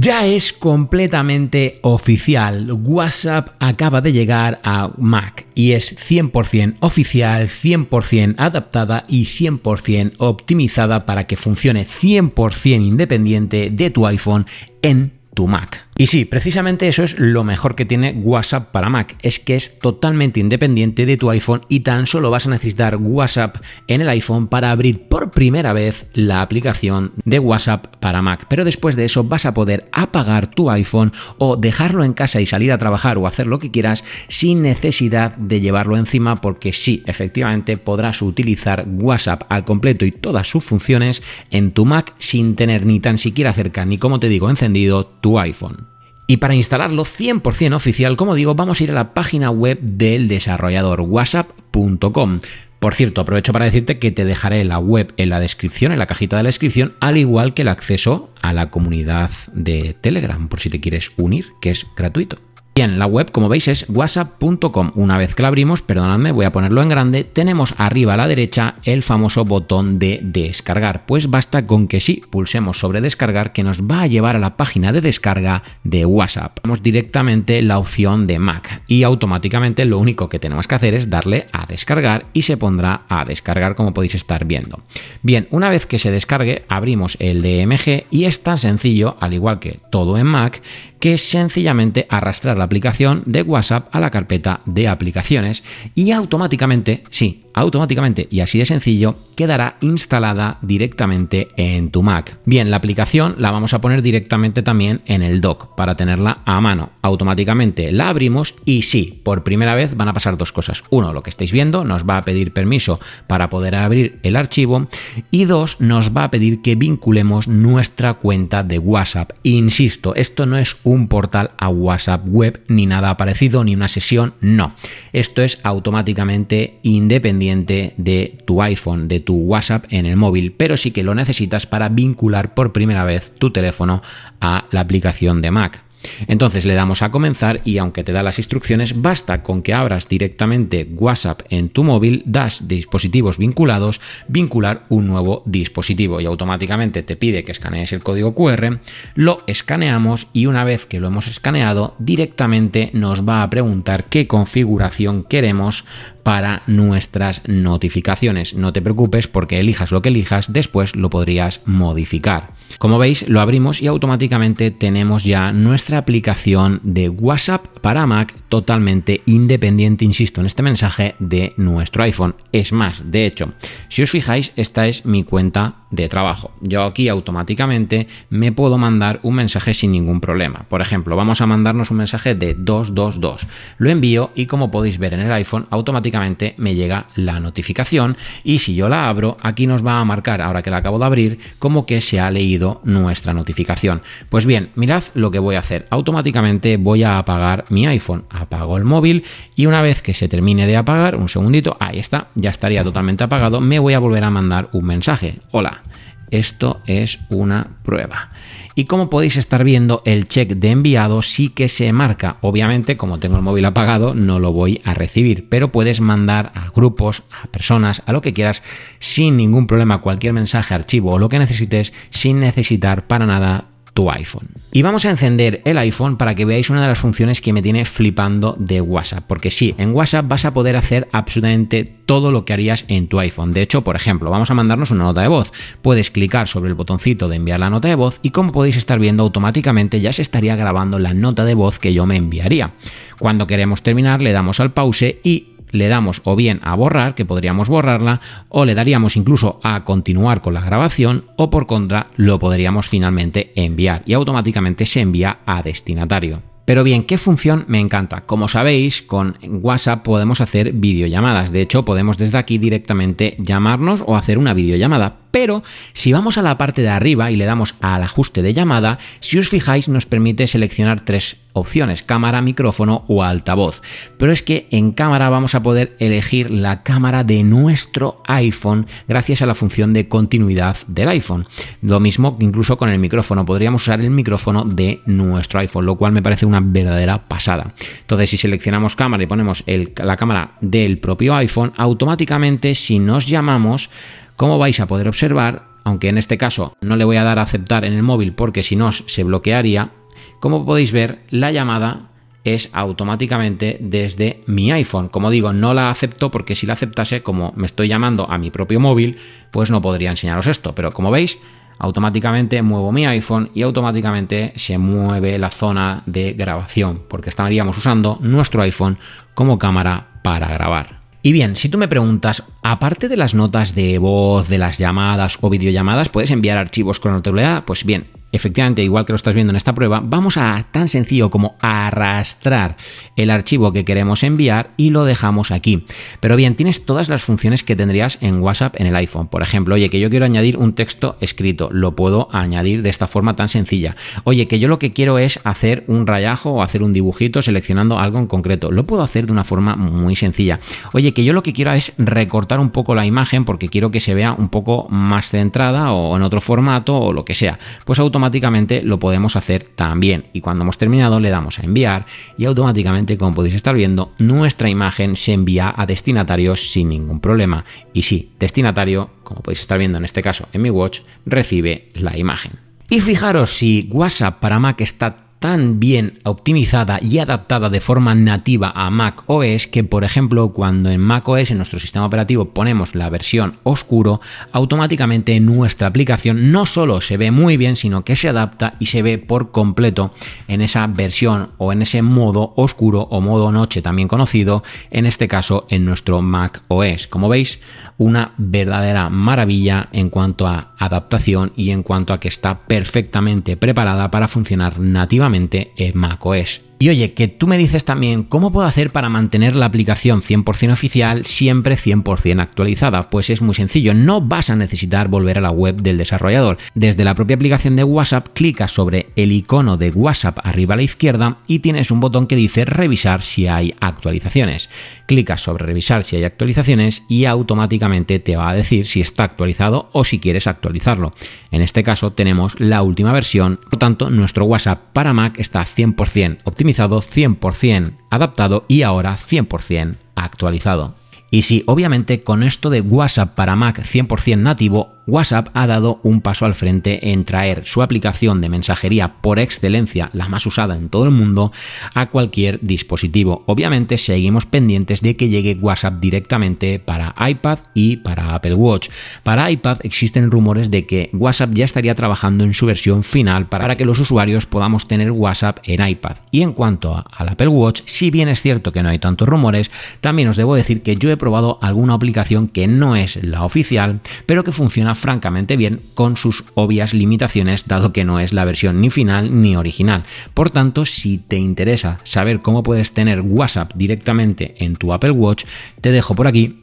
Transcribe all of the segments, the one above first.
Ya es completamente oficial. WhatsApp acaba de llegar a Mac y es 100% oficial, 100% adaptada y 100% optimizada para que funcione 100% independiente de tu iPhone en tu Mac. Y sí, precisamente eso es lo mejor que tiene WhatsApp para Mac, es que es totalmente independiente de tu iPhone y tan solo vas a necesitar WhatsApp en el iPhone para abrir por primera vez la aplicación de WhatsApp para Mac. Pero después de eso vas a poder apagar tu iPhone o dejarlo en casa y salir a trabajar o hacer lo que quieras sin necesidad de llevarlo encima porque sí, efectivamente podrás utilizar WhatsApp al completo y todas sus funciones en tu Mac sin tener ni tan siquiera cerca ni como te digo encendido tu iPhone. Y para instalarlo 100% oficial, como digo, vamos a ir a la página web del desarrollador whatsapp.com. Por cierto, aprovecho para decirte que te dejaré la web en la descripción, en la cajita de la descripción, al igual que el acceso a la comunidad de Telegram, por si te quieres unir, que es gratuito. Bien, la web, como veis, es whatsapp.com. Una vez que la abrimos, perdonadme, voy a ponerlo en grande, tenemos arriba a la derecha el famoso botón de descargar. Pues basta con que sí pulsemos sobre descargar que nos va a llevar a la página de descarga de WhatsApp. Vamos directamente la opción de Mac y automáticamente lo único que tenemos que hacer es darle a descargar y se pondrá a descargar como podéis estar viendo. Bien, una vez que se descargue, abrimos el DMG y es tan sencillo, al igual que todo en Mac, que es sencillamente arrastrar la aplicación de WhatsApp a la carpeta de aplicaciones y automáticamente, sí, automáticamente y así de sencillo, quedará instalada directamente en tu Mac. Bien, la aplicación la vamos a poner directamente también en el dock para tenerla a mano. Automáticamente la abrimos y sí, por primera vez van a pasar dos cosas. Uno, lo que estáis viendo nos va a pedir permiso para poder abrir el archivo y dos, nos va a pedir que vinculemos nuestra cuenta de WhatsApp. Insisto, esto no es un portal a WhatsApp web, ni nada parecido, ni una sesión, no. Esto es automáticamente independiente de tu iPhone, de tu WhatsApp en el móvil, pero sí que lo necesitas para vincular por primera vez tu teléfono a la aplicación de Mac. Entonces le damos a comenzar y aunque te da las instrucciones, basta con que abras directamente WhatsApp en tu móvil, das dispositivos vinculados, vincular un nuevo dispositivo y automáticamente te pide que escanees el código QR, lo escaneamos y una vez que lo hemos escaneado, directamente nos va a preguntar qué configuración queremos para nuestras notificaciones. No te preocupes porque elijas lo que elijas, después lo podrías modificar. Como veis, lo abrimos y automáticamente tenemos ya nuestra aplicación de WhatsApp para Mac totalmente independiente, insisto, en este mensaje de nuestro iPhone. Es más, de hecho, si os fijáis, esta es mi cuenta de trabajo. Yo aquí automáticamente me puedo mandar un mensaje sin ningún problema. Por ejemplo, vamos a mandarnos un mensaje de 222. Lo envío y como podéis ver en el iPhone, automáticamente me llega la notificación y si yo la abro, aquí nos va a marcar, ahora que la acabo de abrir, como que se ha leído nuestra notificación. Pues bien, mirad lo que voy a hacer. Automáticamente voy a apagar mi iPhone. Apago el móvil y una vez que se termine de apagar, un segundito, ahí está, ya estaría totalmente apagado, me voy a volver a mandar un mensaje. Hola, esto es una prueba. Y como podéis estar viendo, el check de enviado sí que se marca. Obviamente, como tengo el móvil apagado, no lo voy a recibir, pero puedes mandar a grupos, a personas, a lo que quieras, sin ningún problema, cualquier mensaje, archivo o lo que necesites, sin necesitar para nada tu iPhone. Y vamos a encender el iPhone para que veáis una de las funciones que me tiene flipando de WhatsApp. Porque sí, en WhatsApp vas a poder hacer absolutamente todo lo que harías en tu iPhone. De hecho, por ejemplo, vamos a mandarnos una nota de voz. Puedes clicar sobre el botoncito de enviar la nota de voz y como podéis estar viendo automáticamente ya se estaría grabando la nota de voz que yo me enviaría. Cuando queremos terminar le damos al pause y le damos o bien a borrar, que podríamos borrarla, o le daríamos incluso a continuar con la grabación, o por contra lo podríamos finalmente enviar y automáticamente se envía a destinatario. Pero bien, ¿qué función me encanta? Como sabéis, con WhatsApp podemos hacer videollamadas. De hecho, podemos desde aquí directamente llamarnos o hacer una videollamada pero si vamos a la parte de arriba y le damos al ajuste de llamada, si os fijáis nos permite seleccionar tres opciones, cámara, micrófono o altavoz. Pero es que en cámara vamos a poder elegir la cámara de nuestro iPhone gracias a la función de continuidad del iPhone. Lo mismo que incluso con el micrófono, podríamos usar el micrófono de nuestro iPhone, lo cual me parece una verdadera pasada. Entonces si seleccionamos cámara y ponemos la cámara del propio iPhone, automáticamente si nos llamamos como vais a poder observar, aunque en este caso no le voy a dar a aceptar en el móvil porque si no se bloquearía, como podéis ver, la llamada es automáticamente desde mi iPhone. Como digo, no la acepto porque si la aceptase, como me estoy llamando a mi propio móvil, pues no podría enseñaros esto. Pero como veis, automáticamente muevo mi iPhone y automáticamente se mueve la zona de grabación porque estaríamos usando nuestro iPhone como cámara para grabar. Y bien, si tú me preguntas, aparte de las notas de voz, de las llamadas o videollamadas, ¿puedes enviar archivos con notabilidad? Pues bien, efectivamente, igual que lo estás viendo en esta prueba, vamos a tan sencillo como arrastrar el archivo que queremos enviar y lo dejamos aquí. Pero bien, tienes todas las funciones que tendrías en WhatsApp en el iPhone. Por ejemplo, oye, que yo quiero añadir un texto escrito, lo puedo añadir de esta forma tan sencilla. Oye, que yo lo que quiero es hacer un rayajo o hacer un dibujito seleccionando algo en concreto. Lo puedo hacer de una forma muy sencilla. Oye, que yo lo que quiero es recortar un poco la imagen porque quiero que se vea un poco más centrada o en otro formato o lo que sea. Pues automáticamente automáticamente lo podemos hacer también. Y cuando hemos terminado le damos a enviar y automáticamente, como podéis estar viendo, nuestra imagen se envía a destinatarios sin ningún problema. Y sí, destinatario, como podéis estar viendo en este caso en mi watch, recibe la imagen. Y fijaros si WhatsApp para Mac está tan bien optimizada y adaptada de forma nativa a Mac OS que, por ejemplo, cuando en Mac OS, en nuestro sistema operativo, ponemos la versión oscuro, automáticamente nuestra aplicación no solo se ve muy bien, sino que se adapta y se ve por completo en esa versión o en ese modo oscuro o modo noche también conocido, en este caso en nuestro Mac OS. Como veis, una verdadera maravilla en cuanto a adaptación y en cuanto a que está perfectamente preparada para funcionar nativamente es macOS. Y oye, que tú me dices también, ¿cómo puedo hacer para mantener la aplicación 100% oficial siempre 100% actualizada? Pues es muy sencillo, no vas a necesitar volver a la web del desarrollador. Desde la propia aplicación de WhatsApp, clicas sobre el icono de WhatsApp arriba a la izquierda y tienes un botón que dice revisar si hay actualizaciones. Clicas sobre revisar si hay actualizaciones y automáticamente te va a decir si está actualizado o si quieres actualizarlo. En este caso tenemos la última versión, por tanto nuestro WhatsApp para Mac está 100% optimizado 100%, adaptado y ahora 100% actualizado. Y si obviamente con esto de WhatsApp para Mac 100% nativo WhatsApp ha dado un paso al frente en traer su aplicación de mensajería por excelencia, la más usada en todo el mundo, a cualquier dispositivo. Obviamente seguimos pendientes de que llegue WhatsApp directamente para iPad y para Apple Watch. Para iPad existen rumores de que WhatsApp ya estaría trabajando en su versión final para que los usuarios podamos tener WhatsApp en iPad. Y en cuanto al Apple Watch, si bien es cierto que no hay tantos rumores, también os debo decir que yo he probado alguna aplicación que no es la oficial, pero que funciona francamente bien con sus obvias limitaciones dado que no es la versión ni final ni original. Por tanto, si te interesa saber cómo puedes tener WhatsApp directamente en tu Apple Watch, te dejo por aquí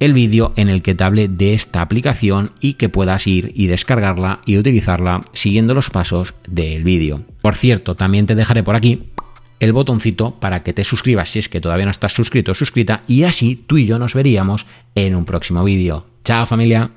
el vídeo en el que te hable de esta aplicación y que puedas ir y descargarla y utilizarla siguiendo los pasos del vídeo. Por cierto, también te dejaré por aquí el botoncito para que te suscribas si es que todavía no estás suscrito o suscrita y así tú y yo nos veríamos en un próximo vídeo. ¡Chao familia!